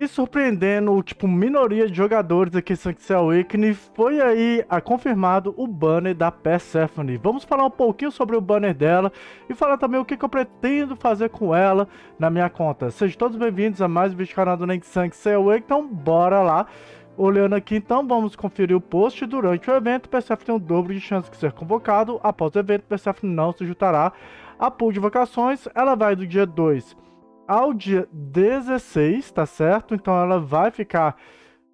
E surpreendendo, tipo, minoria de jogadores aqui em Sunset Awakening, foi aí a ah, confirmado o banner da Persephone. Vamos falar um pouquinho sobre o banner dela e falar também o que, que eu pretendo fazer com ela na minha conta. Sejam todos bem-vindos a mais um vídeo do canal do Nank Awakening, então bora lá. Olhando aqui, então, vamos conferir o post. Durante o evento, Persephone tem o dobro de chance de ser convocado. Após o evento, Persephone não se juntará a pool de vocações. Ela vai do dia 2 ao dia 16, tá certo? Então ela vai ficar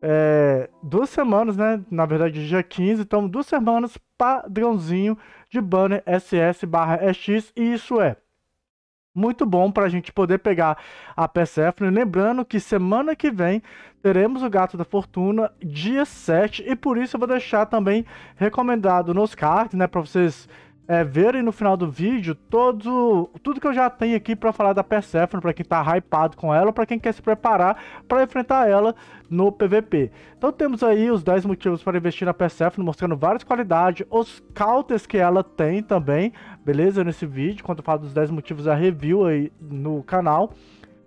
é, duas semanas, né? Na verdade, dia 15, então duas semanas padrãozinho de banner SS barra EX, e isso é muito bom para a gente poder pegar a Persephone. Lembrando que semana que vem teremos o Gato da Fortuna, dia 7, e por isso eu vou deixar também recomendado nos cards, né, para vocês é, verem no final do vídeo todo, tudo que eu já tenho aqui para falar da Persephone, para quem tá hypado com ela, para quem quer se preparar para enfrentar ela no PVP. Então temos aí os 10 motivos para investir na Persephone, mostrando várias qualidades, os counters que ela tem também, beleza? Nesse vídeo, quando eu falo dos 10 motivos, a review aí no canal.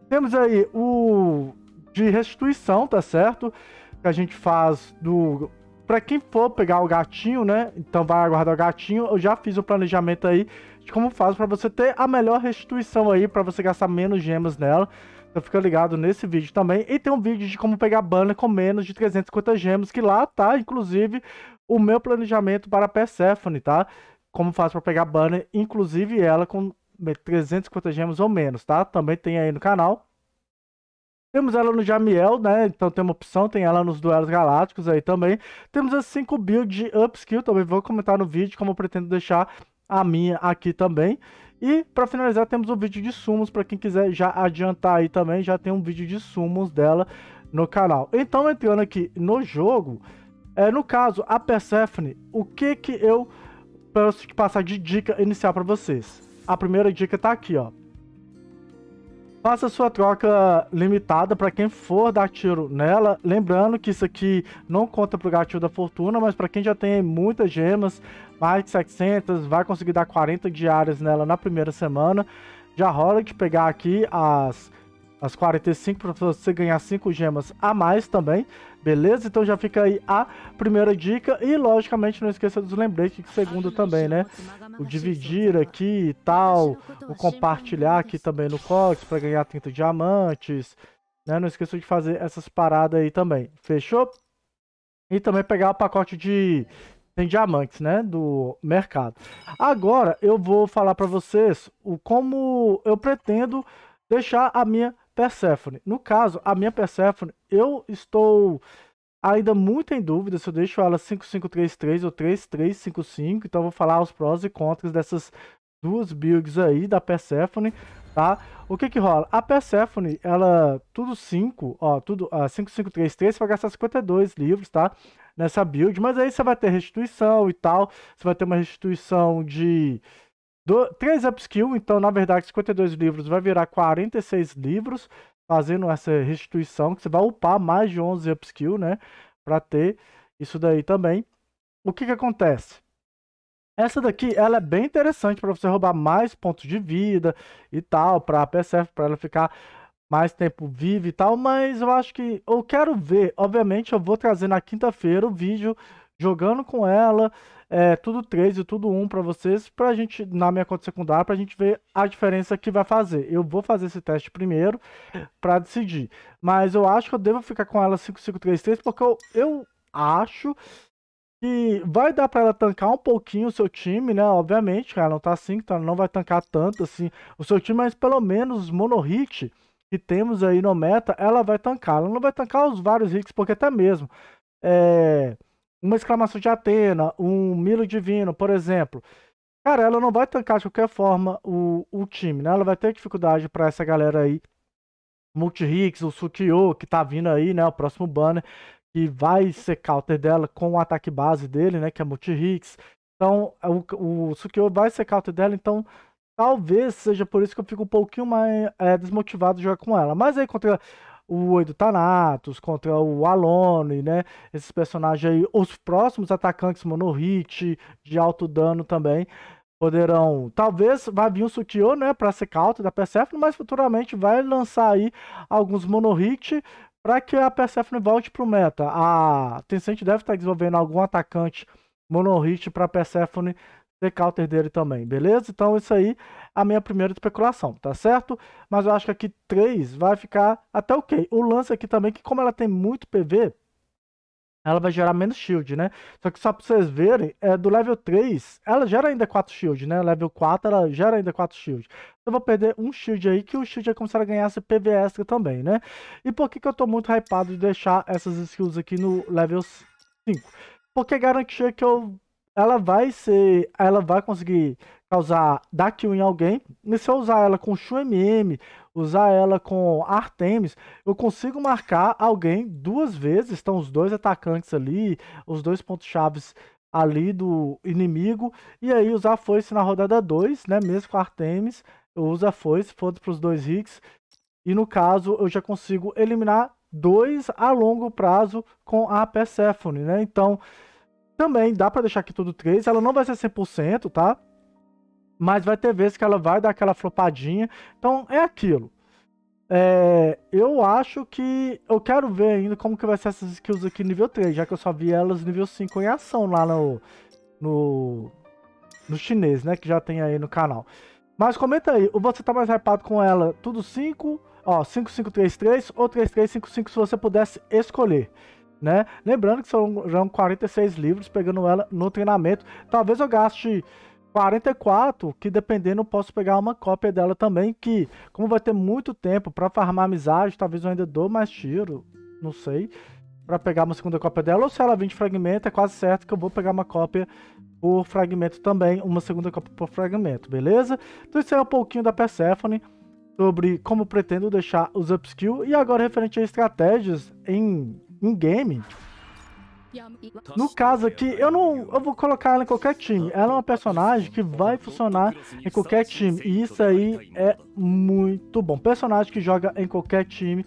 Temos aí o de restituição, tá certo? Que a gente faz do para quem for pegar o gatinho, né? Então vai aguardar o gatinho. Eu já fiz o planejamento aí de como faz para você ter a melhor restituição aí, para você gastar menos gemas nela. Então fica ligado nesse vídeo também. E tem um vídeo de como pegar banner com menos de 350 gemas, que lá tá, inclusive, o meu planejamento para Persephone, tá? Como faz para pegar banner, inclusive ela com 350 gemas ou menos, tá? Também tem aí no canal. Temos ela no Jamiel, né? Então tem uma opção, tem ela nos duelos galácticos aí também. Temos as 5 builds de upskill, também vou comentar no vídeo, como eu pretendo deixar a minha aqui também. E para finalizar, temos o um vídeo de sumos, para quem quiser já adiantar aí também, já tem um vídeo de sumos dela no canal. Então, entrando aqui no jogo, é, no caso, a Persephone, o que que eu posso passar de dica inicial para vocês? A primeira dica está aqui, ó. Faça sua troca limitada para quem for dar tiro nela. Lembrando que isso aqui não conta pro gatilho da fortuna, mas para quem já tem muitas gemas, mais de 700, vai conseguir dar 40 diárias nela na primeira semana. Já rola de pegar aqui as, as 45 para você ganhar 5 gemas a mais também. Beleza? Então já fica aí a primeira dica. E logicamente não esqueça dos lembretes, que segundo também, né? O dividir aqui e tal. O compartilhar aqui também no Cox para ganhar 30 diamantes. Né? Não esqueça de fazer essas paradas aí também. Fechou? E também pegar o pacote de tem diamantes, né, do mercado. Agora eu vou falar para vocês o como eu pretendo deixar a minha Persephone. No caso, a minha Persephone, eu estou ainda muito em dúvida se eu deixo ela 5533 ou 3355, então vou falar os prós e contras dessas duas builds aí da Persephone, tá? O que que rola? A Persephone, ela, tudo 5, ó, tudo, ó, ah, 5533, você vai gastar 52 livros, tá? Nessa build, mas aí você vai ter restituição e tal, você vai ter uma restituição de do, 3 upskill, então na verdade 52 livros vai virar 46 livros, fazendo essa restituição, que você vai upar mais de 11 upskill, né? Para ter isso daí também. O que que acontece? Essa daqui, ela é bem interessante para você roubar mais pontos de vida e tal, para a PSF, para ela ficar mais tempo viva e tal, mas eu acho que eu quero ver, obviamente eu vou trazer na quinta-feira o vídeo jogando com ela, é, tudo 3 e tudo 1 para vocês, pra gente, na minha conta secundária, pra gente ver a diferença que vai fazer. Eu vou fazer esse teste primeiro para decidir. Mas eu acho que eu devo ficar com ela 3, porque eu, eu acho que vai dar para ela tancar um pouquinho o seu time, né? Obviamente, cara, não tá assim, então não vai tancar tanto assim o seu time, mas pelo menos mono-hit que temos aí no meta, ela vai tancar. Ela não vai tancar os vários hits, porque até mesmo é, uma exclamação de Atena, um Milo Divino, por exemplo. Cara, ela não vai tancar de qualquer forma o, o time, né? Ela vai ter dificuldade para essa galera aí. Multi-Hicks, o Sukio, que tá vindo aí, né? O próximo banner, que vai ser counter dela com o ataque base dele, né? Que é Multi-Hicks. Então, o, o Sukio vai ser counter dela, então talvez seja por isso que eu fico um pouquinho mais é, desmotivado de jogar com ela. Mas aí contra o Oido Thanatos, contra o Alone, né? Esses personagens aí, os próximos atacantes monohit, de alto dano também, poderão, talvez vai vir um Sutiô, né, para ser cauto da Persephone, mas futuramente vai lançar aí alguns monohit para que a Persephone volte pro meta. A Tencent deve estar tá desenvolvendo algum atacante monohit para Persephone decounter dele também, beleza? Então isso aí a minha primeira especulação, tá certo? Mas eu acho que aqui 3 vai ficar até ok. O lance aqui também é que como ela tem muito PV, ela vai gerar menos shield, né? Só que só pra vocês verem, é, do level 3, ela gera ainda 4 shield, né? Level 4, ela gera ainda 4 shield. Eu vou perder um shield aí, que o shield é como se ela ganhasse PV extra também, né? E por que, que eu tô muito hypado de deixar essas skills aqui no level 5? Porque garantia que eu ela vai ser. Ela vai conseguir causar dar kill em alguém. E se eu usar ela com Shu MM, usar ela com Artemis, eu consigo marcar alguém duas vezes. Estão os dois atacantes ali, os dois pontos chaves ali do inimigo. E aí usar foice na rodada 2, né? Mesmo com Artemis, eu uso a foice, foda para os dois hits. E no caso, eu já consigo eliminar dois a longo prazo com a Persephone, né? Então, também dá para deixar aqui tudo 3. Ela não vai ser 100%, tá? Mas vai ter vezes que ela vai dar aquela flopadinha. Então é aquilo. É, eu acho que eu quero ver ainda como que vai ser essas skills aqui nível 3, já que eu só vi elas nível 5 em ação lá no, no, no chinês, né? Que já tem aí no canal. Mas comenta aí, você tá mais hypado com ela tudo 5, ó, 5533 ou 3355 se você pudesse escolher né? Lembrando que são, são 46 livros pegando ela no treinamento. Talvez eu gaste 44, que dependendo eu posso pegar uma cópia dela também, que como vai ter muito tempo para farmar amizade, talvez eu ainda dou mais tiro, não sei, para pegar uma segunda cópia dela, ou se ela vir de fragmento, é quase certo que eu vou pegar uma cópia por fragmento também, uma segunda cópia por fragmento, beleza? Então isso é um pouquinho da Persephone, sobre como pretendo deixar os upskill, e agora referente a estratégias em em game. No caso aqui, eu não eu vou colocar ela em qualquer time. Ela é uma personagem que vai funcionar em qualquer time. E isso aí é muito bom. Personagem que joga em qualquer time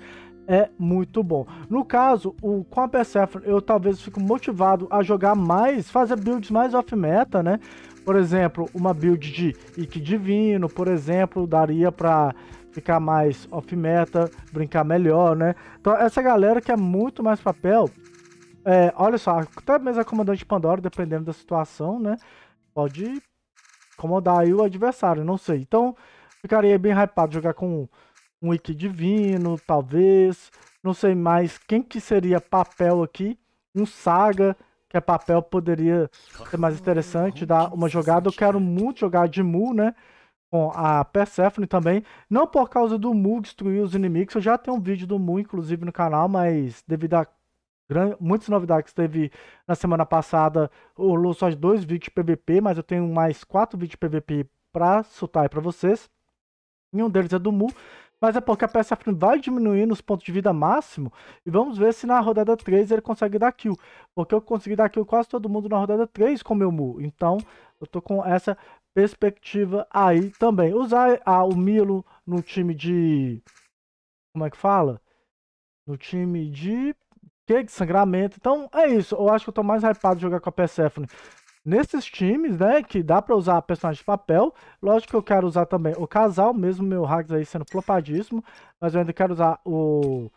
é muito bom. No caso, o, com a Persephone, eu talvez fico motivado a jogar mais, fazer builds mais off-meta, né? Por exemplo, uma build de Ike Divino, por exemplo, daria pra ficar mais off-meta, brincar melhor, né? Então, essa galera que é muito mais papel, é, olha só, até mesmo a comandante Pandora, dependendo da situação, né? Pode incomodar aí o adversário, não sei. Então, ficaria bem hypado jogar com um Wiki Divino, talvez. Não sei mais quem que seria papel aqui. Um Saga, que é papel, poderia ser mais interessante, dar uma jogada. Eu quero muito jogar de Mu, né? com a Persephone também, não por causa do Mu destruir os inimigos, eu já tenho um vídeo do Mu, inclusive, no canal, mas devido a muitas novidades que teve na semana passada, rolou só dois vídeos de PVP, mas eu tenho mais quatro vídeos de PVP pra soltar aí pra vocês, e um deles é do Mu, mas é porque a Persephone vai diminuir nos pontos de vida máximo, e vamos ver se na rodada 3 ele consegue dar kill, porque eu consegui dar kill quase todo mundo na rodada 3 com o meu Mu, então eu tô com essa perspectiva aí também. Usar ah, o Milo no time de. Como é que fala? No time de. Que de sangramento. Então é isso. Eu acho que eu tô mais hypado de jogar com a Persephone. Nesses times, né? Que dá pra usar personagem de papel. Lógico que eu quero usar também o casal, mesmo meu hacks aí sendo flopadíssimo. Mas eu ainda quero usar o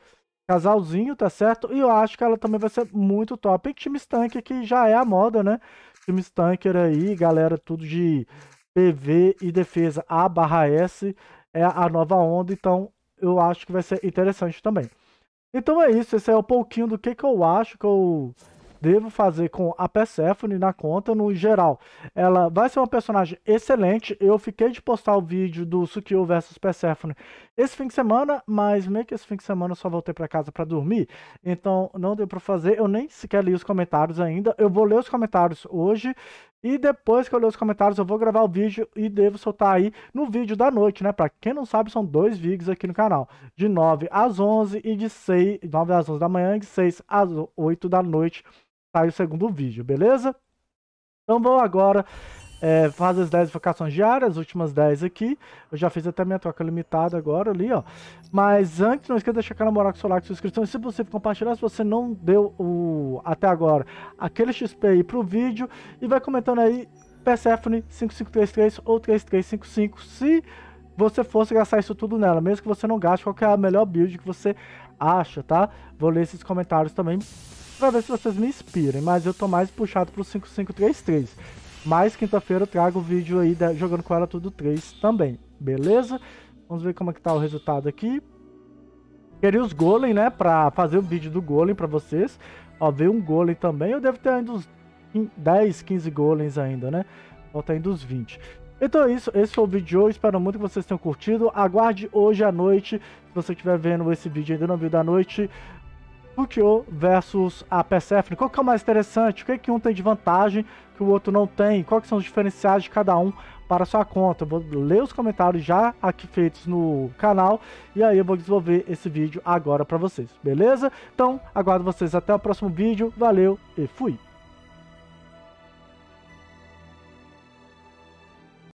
casalzinho, tá certo? E eu acho que ela também vai ser muito top. E time tanque que já é a moda, né? Time tanker aí, galera, tudo de PV e defesa A barra S é a nova onda, então eu acho que vai ser interessante também. Então é isso, esse é um pouquinho do que, que eu acho que eu devo fazer com a Persephone na conta no geral. Ela vai ser uma personagem excelente. Eu fiquei de postar o vídeo do Sukiyo versus Persephone esse fim de semana, mas meio que esse fim de semana eu só voltei para casa para dormir, então não deu para fazer. Eu nem sequer li os comentários ainda. Eu vou ler os comentários hoje e depois que eu ler os comentários, eu vou gravar o vídeo e devo soltar aí no vídeo da noite, né? Pra quem não sabe, são dois vídeos aqui no canal. De 9 às 11 e de 6, 9 às 11 da manhã e de 6 às 8 da noite sai o segundo vídeo, beleza? Então vou agora é, faz as 10 vocações diárias, as últimas 10 aqui. Eu já fiz até minha troca limitada agora ali, ó. Mas antes, não esqueça de deixar com Morax Solar com sua inscrição. E se você compartilhar, se você não deu o até agora aquele XP aí pro vídeo, e vai comentando aí Persephone 5533 ou 3355 se você fosse gastar isso tudo nela, mesmo que você não gaste, qual é a melhor build que você acha, tá? Vou ler esses comentários também pra ver se vocês me inspirem, mas eu tô mais puxado pro 5533. Mas quinta-feira eu trago o vídeo aí da, jogando com ela tudo 3 também, beleza? Vamos ver como é que tá o resultado aqui. Queria os golem, né, pra fazer o vídeo do golem pra vocês. Ó, veio um golem também, eu devo ter ainda uns 10, 15 golems ainda, né? Falta ainda uns 20. Então é isso, esse foi o vídeo de hoje, espero muito que vocês tenham curtido. Aguarde hoje à noite, se você estiver vendo esse vídeo ainda não viu da noite, Bookio versus a Persephone. Qual que é o mais interessante? O que, é que um tem de vantagem que o outro não tem? Quais são os diferenciais de cada um para sua conta? Eu vou ler os comentários já aqui feitos no canal e aí eu vou desenvolver esse vídeo agora para vocês, beleza? Então, aguardo vocês até o próximo vídeo. Valeu e fui!